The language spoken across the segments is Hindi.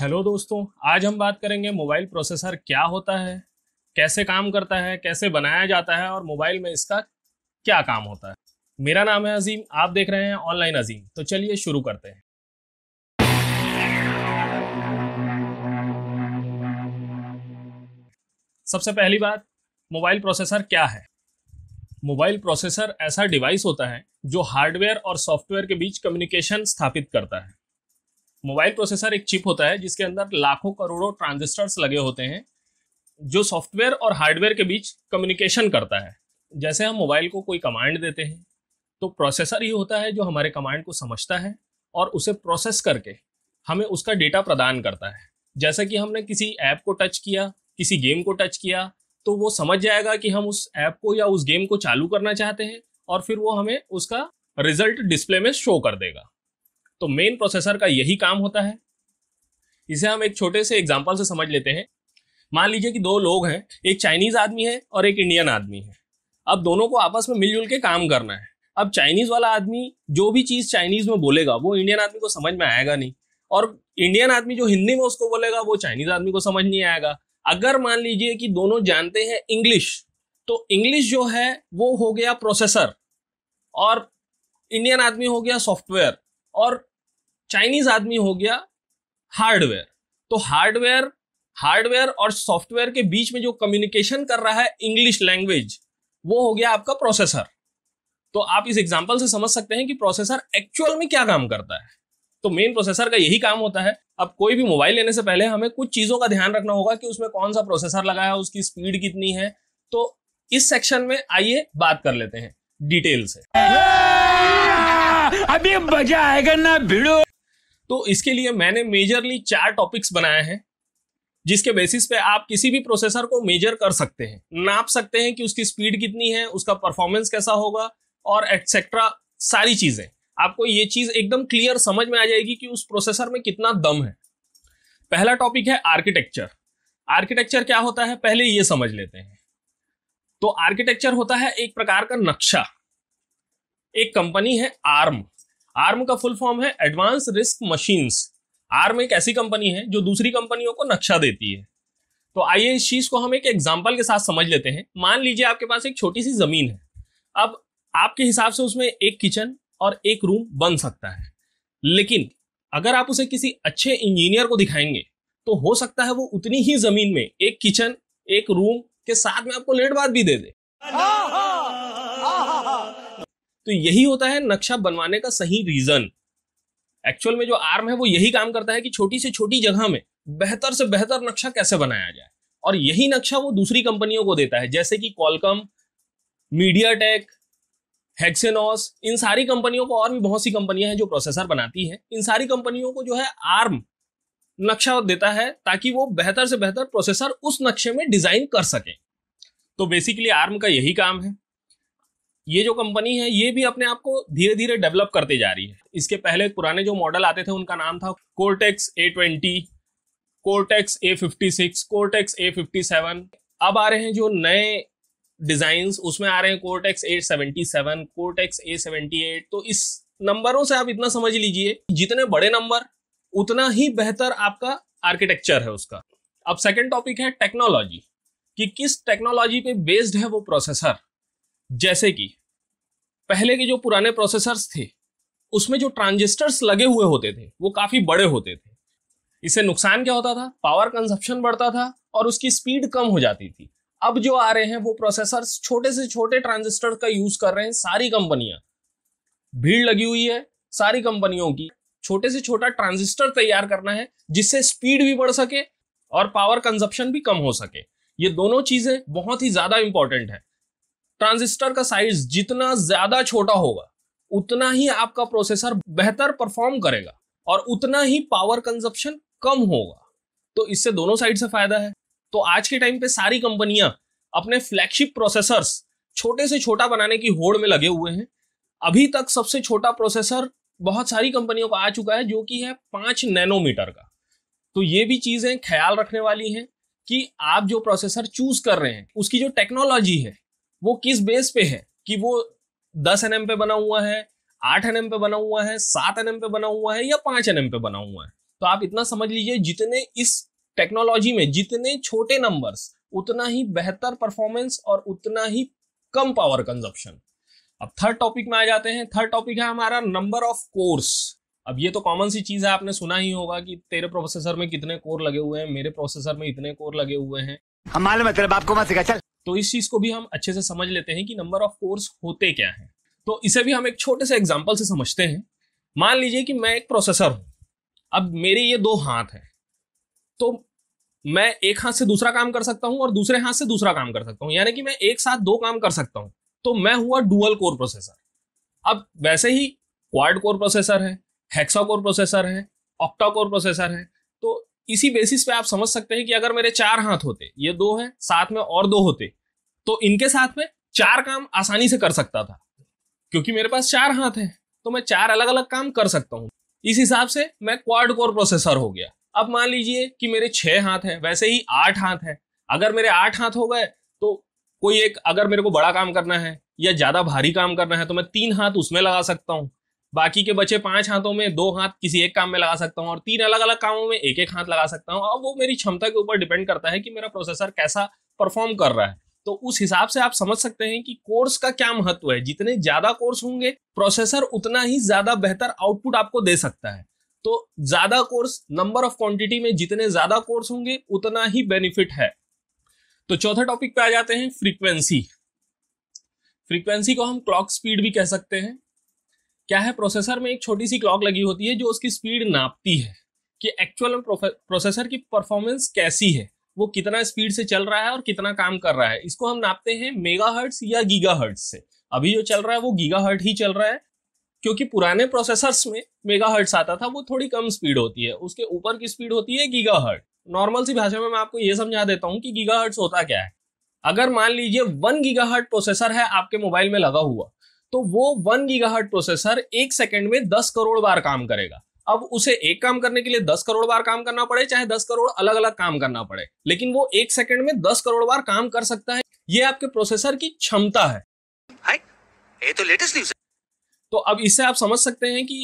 हेलो दोस्तों आज हम बात करेंगे मोबाइल प्रोसेसर क्या होता है कैसे काम करता है कैसे बनाया जाता है और मोबाइल में इसका क्या काम होता है मेरा नाम है अजीम आप देख रहे हैं ऑनलाइन अजीम तो चलिए शुरू करते हैं सबसे पहली बात मोबाइल प्रोसेसर क्या है मोबाइल प्रोसेसर ऐसा डिवाइस होता है जो हार्डवेयर और सॉफ्टवेयर के बीच कम्युनिकेशन स्थापित करता है मोबाइल प्रोसेसर एक चिप होता है जिसके अंदर लाखों करोड़ों ट्रांजिस्टर्स लगे होते हैं जो सॉफ्टवेयर और हार्डवेयर के बीच कम्युनिकेशन करता है जैसे हम मोबाइल को कोई कमांड देते हैं तो प्रोसेसर ही होता है जो हमारे कमांड को समझता है और उसे प्रोसेस करके हमें उसका डेटा प्रदान करता है जैसे कि हमने किसी ऐप को टच किया किसी गेम को टच किया तो वो समझ जाएगा कि हम उस ऐप को या उस गेम को चालू करना चाहते हैं और फिर वो हमें उसका रिजल्ट डिस्प्ले में शो कर देगा तो मेन प्रोसेसर का यही काम होता है इसे हम एक छोटे से एग्जाम्पल से समझ लेते हैं मान लीजिए कि दो लोग हैं एक चाइनीज आदमी है और एक इंडियन आदमी है अब दोनों को आपस में मिलजुल के काम करना है अब चाइनीज वाला आदमी जो भी चीज़ चाइनीज में बोलेगा वो इंडियन आदमी को समझ में आएगा नहीं और इंडियन आदमी जो हिंदी में उसको बोलेगा वो चाइनीज आदमी को समझ नहीं आएगा अगर मान लीजिए कि दोनों जानते हैं इंग्लिश तो इंग्लिश जो है वो हो गया प्रोसेसर और इंडियन आदमी हो गया सॉफ्टवेयर और चाइनीज आदमी हो गया हार्डवेयर तो हार्डवेयर हार्डवेयर और सॉफ्टवेयर के बीच में जो कम्युनिकेशन कर रहा है इंग्लिश लैंग्वेज वो हो गया आपका प्रोसेसर तो आप इस एग्जाम्पल से समझ सकते हैं कि प्रोसेसर एक्चुअल में क्या काम करता है तो मेन प्रोसेसर का यही काम होता है अब कोई भी मोबाइल लेने से पहले हमें कुछ चीज़ों का ध्यान रखना होगा कि उसमें कौन सा प्रोसेसर लगाया है उसकी स्पीड कितनी है तो इस सेक्शन में आइए बात कर लेते हैं डिटेल से अभी मजा आएगा ना भिड़ो तो इसके लिए मैंने मेजरली चार टॉपिक्स बनाए हैं जिसके बेसिस पे आप किसी भी प्रोसेसर को मेजर कर सकते हैं नाप सकते हैं कि उसकी स्पीड कितनी है उसका परफॉर्मेंस कैसा होगा और एक्सेट्रा सारी चीजें आपको ये चीज एकदम क्लियर समझ में आ जाएगी कि उस प्रोसेसर में कितना दम है पहला टॉपिक है आर्किटेक्चर आर्किटेक्चर क्या होता है पहले ये समझ लेते हैं तो आर्किटेक्चर होता है एक प्रकार का नक्शा एक कंपनी है आर्म आर्म का फुल फॉर्म है एडवांस रिस्क मशीन्स आर्म एक ऐसी कंपनी है जो दूसरी कंपनियों को नक्शा देती है तो आइए इस चीज को हम एक एग्जाम्पल के साथ समझ लेते हैं मान लीजिए आपके पास एक छोटी सी जमीन है अब आपके हिसाब से उसमें एक किचन और एक रूम बन सकता है लेकिन अगर आप उसे किसी अच्छे इंजीनियर को दिखाएंगे तो हो सकता है वो उतनी ही जमीन में एक किचन एक रूम के साथ में आपको लेट बात भी दे दे हाँ, हाँ। तो यही होता है नक्शा बनवाने का सही रीजन एक्चुअल में जो आर्म है वो यही काम करता है कि छोटी से छोटी जगह में बेहतर से बेहतर नक्शा कैसे बनाया जाए और यही नक्शा वो दूसरी कंपनियों को देता है जैसे कि कॉलकम मीडिया टेक हेक्सेनॉस इन सारी कंपनियों को और भी बहुत सी कंपनियां हैं जो प्रोसेसर बनाती हैं इन सारी कंपनियों को जो है आर्म नक्शा देता है ताकि वो बेहतर से बेहतर प्रोसेसर उस नक्शे में डिजाइन कर सके तो बेसिकली आर्म का यही काम है ये जो कंपनी है ये भी अपने आप को धीरे धीरे डेवलप करते जा रही है इसके पहले पुराने जो मॉडल आते थे उनका नाम था Cortex A twenty Cortex A fifty six Cortex A fifty seven अब आ रहे हैं जो नए डिजाइन उसमें आ रहे हैं Cortex A seventy seven Cortex A seventy eight तो इस नंबरों से आप इतना समझ लीजिए जितने बड़े नंबर उतना ही बेहतर आपका आर्किटेक्चर है उसका अब सेकेंड टॉपिक है टेक्नोलॉजी कि किस टेक्नोलॉजी पे बेस्ड है वो प्रोसेसर जैसे कि पहले के जो पुराने प्रोसेसर्स थे उसमें जो ट्रांजिस्टर्स लगे हुए होते थे वो काफ़ी बड़े होते थे इससे नुकसान क्या होता था पावर कंजप्शन बढ़ता था और उसकी स्पीड कम हो जाती थी अब जो आ रहे हैं वो प्रोसेसर्स छोटे से छोटे ट्रांजिस्टर का यूज़ कर रहे हैं सारी कंपनियां भीड़ लगी हुई है सारी कंपनियों की छोटे से छोटा ट्रांजिस्टर तैयार करना है जिससे स्पीड भी बढ़ सके और पावर कंजप्शन भी कम हो सके ये दोनों चीजें बहुत ही ज्यादा इंपॉर्टेंट है ट्रांजिस्टर का साइज जितना ज्यादा छोटा होगा उतना ही आपका प्रोसेसर बेहतर परफॉर्म करेगा और उतना ही पावर कंजप्शन कम होगा तो इससे दोनों साइड से फायदा है तो आज के टाइम पे सारी कंपनियां अपने फ्लैगशिप प्रोसेसर्स छोटे से छोटा बनाने की होड़ में लगे हुए हैं अभी तक सबसे छोटा प्रोसेसर बहुत सारी कंपनियों का आ चुका है जो कि है पांच नैनोमीटर का तो ये भी चीजें ख्याल रखने वाली हैं कि आप जो प्रोसेसर चूज कर रहे हैं उसकी जो टेक्नोलॉजी है वो किस बेस पे है कि वो दस एन पे बना हुआ है आठ एन पे बना हुआ है सात एन पे बना हुआ है या पांच एन पे बना हुआ है तो आप इतना समझ लीजिए जितने इस टेक्नोलॉजी में जितने छोटे नंबर्स उतना ही बेहतर परफॉर्मेंस और उतना ही कम पावर कंजप्शन अब थर्ड टॉपिक में आ जाते हैं थर्ड टॉपिक है हमारा नंबर ऑफ कोर्स अब ये तो कॉमन सी चीज़ है आपने सुना ही होगा कि तेरे प्रोसेसर में कितने कोर लगे हुए हैं मेरे प्रोसेसर में इतने कोर लगे हुए हैं हमारे मतलब आपको मत सिखा चल तो इस चीज़ को भी हम अच्छे से समझ लेते हैं कि नंबर ऑफ कोर्स होते क्या है तो इसे भी हम एक छोटे से एग्जाम्पल से समझते हैं मान लीजिए कि मैं एक प्रोसेसर हूं अब मेरे ये दो हाथ हैं तो मैं एक हाथ से दूसरा काम कर सकता हूँ और दूसरे हाथ से दूसरा काम कर सकता हूँ यानी कि मैं एक साथ दो काम कर सकता हूं तो मैं हुआ डुअल कोर प्रोसेसर अब वैसे ही क्वाड कोर प्रोसेसर है हेक्सा कोर प्रोसेसर है ऑक्टा कोर प्रोसेसर है तो इसी बेसिस पे आप समझ सकते हैं कि अगर मेरे चार हाथ होते ये दो हैं साथ में और दो होते तो इनके साथ में चार काम आसानी से कर सकता था क्योंकि मेरे पास चार हाथ हैं तो मैं चार अलग अलग काम कर सकता हूँ इस हिसाब से मैं क्वाड कोर प्रोसेसर हो गया अब मान लीजिए कि मेरे छह हाथ हैं वैसे ही आठ हाथ हैं अगर मेरे आठ हाथ हो गए तो कोई एक अगर मेरे को बड़ा काम करना है या ज़्यादा भारी काम करना है तो मैं तीन हाथ उसमें लगा सकता हूँ बाकी के बचे पांच हाथों में दो हाथ किसी एक काम में लगा सकता हूँ और तीन अलग अलग कामों में एक एक हाथ लगा सकता हूँ अब वो मेरी क्षमता के ऊपर डिपेंड करता है कि मेरा प्रोसेसर कैसा परफॉर्म कर रहा है तो उस हिसाब से आप समझ सकते हैं कि कोर्स का क्या महत्व है जितने ज्यादा कोर्स होंगे प्रोसेसर उतना ही ज्यादा बेहतर आउटपुट आपको दे सकता है तो ज्यादा कोर्स नंबर ऑफ क्वांटिटी में जितने ज्यादा कोर्स होंगे उतना ही बेनिफिट है तो चौथे टॉपिक पे आ जाते हैं फ्रीक्वेंसी फ्रीक्वेंसी को हम क्लॉक स्पीड भी कह सकते हैं क्या है प्रोसेसर में एक छोटी सी क्लॉक लगी होती है जो उसकी स्पीड नापती है कि एक्चुअल प्रोसेसर की परफॉर्मेंस कैसी है वो कितना स्पीड से चल रहा है और कितना काम कर रहा है इसको हम नापते हैं मेगा या गीगा से अभी जो चल रहा है वो गीगा ही चल रहा है क्योंकि पुराने प्रोसेसर्स में मेगा आता था वो थोड़ी कम स्पीड होती है उसके ऊपर की स्पीड होती है गीगा नॉर्मल सी भाषा में मैं आपको ये समझा देता हूँ कि गीगा होता क्या है अगर मान लीजिए वन गीगा प्रोसेसर है आपके मोबाइल में लगा हुआ तो वो वन गीगा प्रोसेसर एक सेकेंड में दस करोड़ बार काम करेगा अब उसे एक काम करने के लिए दस करोड़ बार काम करना पड़े चाहे दस करोड़ अलग अलग काम करना पड़े लेकिन वो एक सेकंड में दस करोड़ बार काम कर सकता है ये आपके प्रोसेसर की क्षमता है ये तो लेटेस्ट न्यूज तो अब इससे आप समझ सकते हैं कि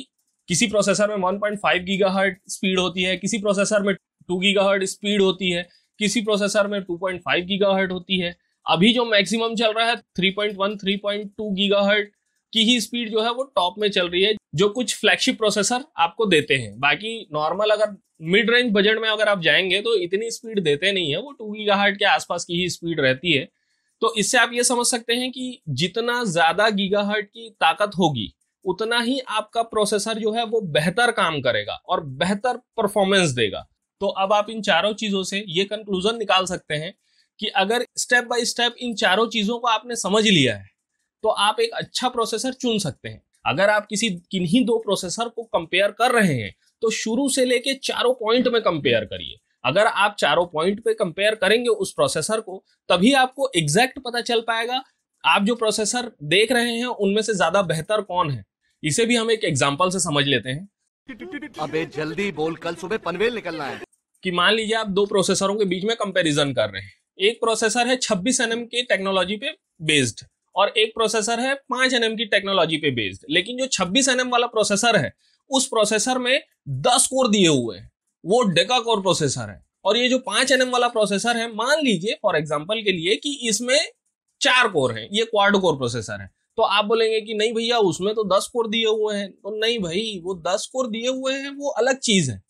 किसी प्रोसेसर में 1.5 पॉइंट स्पीड होती है किसी प्रोसेसर में 2 गीगा स्पीड होती है किसी प्रोसेसर में 2.5 पॉइंट होती है अभी जो मैक्सिमम चल रहा है 3.1 3.2 गीगाहर्ट की ही स्पीड जो है वो टॉप में चल रही है जो कुछ फ्लैगशिप प्रोसेसर आपको देते हैं बाकी नॉर्मल अगर मिड रेंज बजट में अगर आप जाएंगे तो इतनी स्पीड देते नहीं है वो टू गीगा के आसपास की ही स्पीड रहती है तो इससे आप ये समझ सकते हैं कि जितना ज्यादा गीगा की ताकत होगी उतना ही आपका प्रोसेसर जो है वो बेहतर काम करेगा और बेहतर परफॉर्मेंस देगा तो अब आप इन चारों चीजों से ये कंक्लूजन निकाल सकते हैं कि अगर स्टेप बाय स्टेप इन चारों चीजों को आपने समझ लिया है तो आप एक अच्छा प्रोसेसर चुन सकते हैं अगर आप किसी किन्हीं दो प्रोसेसर को कंपेयर कर रहे हैं तो शुरू से लेके चारों पॉइंट में कंपेयर करिए अगर आप चारों पॉइंट पे कंपेयर करेंगे उस प्रोसेसर को तभी आपको एग्जैक्ट पता चल पाएगा आप जो प्रोसेसर देख रहे हैं उनमें से ज्यादा बेहतर कौन है इसे भी हम एक एग्जाम्पल से समझ लेते हैं अबे जल्दी बोल कल सुबह पनवेल निकलना है कि मान लीजिए आप दो प्रोसेसरों के बीच में कंपैरिजन कर रहे हैं एक प्रोसेसर है 26 एनएम के टेक्नोलॉजी पे बेस्ड और एक प्रोसेसर है पांच एन की टेक्नोलॉजी पे बेस्ड लेकिन जो छब्बीस एन वाला प्रोसेसर है उस प्रोसेसर में दस कोर दिए हुए हैं वो डेका कोर प्रोसेसर है और ये जो पांच एन वाला प्रोसेसर है मान लीजिए फॉर एग्जाम्पल के लिए कि इसमें चार कोर है ये क्वाड कोर प्रोसेसर है तो आप बोलेंगे कि नहीं भैया उसमें तो दस कोर दिए हुए हैं तो नहीं भाई वो दस कोर दिए हुए हैं वो अलग चीज है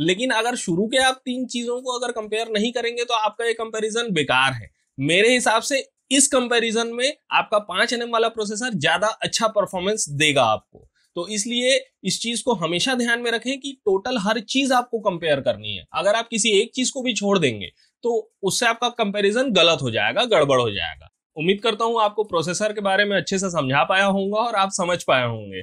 लेकिन अगर शुरू के आप तीन चीजों को अगर कंपेयर नहीं करेंगे तो आपका ये कंपैरिजन बेकार है मेरे हिसाब से इस कंपैरिजन में आपका पांच एन वाला प्रोसेसर ज्यादा अच्छा परफॉर्मेंस देगा आपको तो इसलिए इस चीज को हमेशा ध्यान में रखें कि टोटल हर चीज आपको कंपेयर करनी है अगर आप किसी एक चीज को भी छोड़ देंगे तो उससे आपका कंपैरिजन गलत हो जाएगा गड़बड़ हो जाएगा उम्मीद करता हूं आपको प्रोसेसर के बारे में अच्छे से समझा पाया होगा और आप समझ पाए होंगे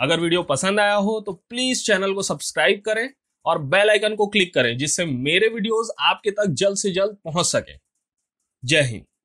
अगर वीडियो पसंद आया हो तो प्लीज चैनल को सब्सक्राइब करें और बेल आइकन को क्लिक करें जिससे मेरे वीडियोस आपके तक जल्द से जल्द पहुंच सके जय हिंद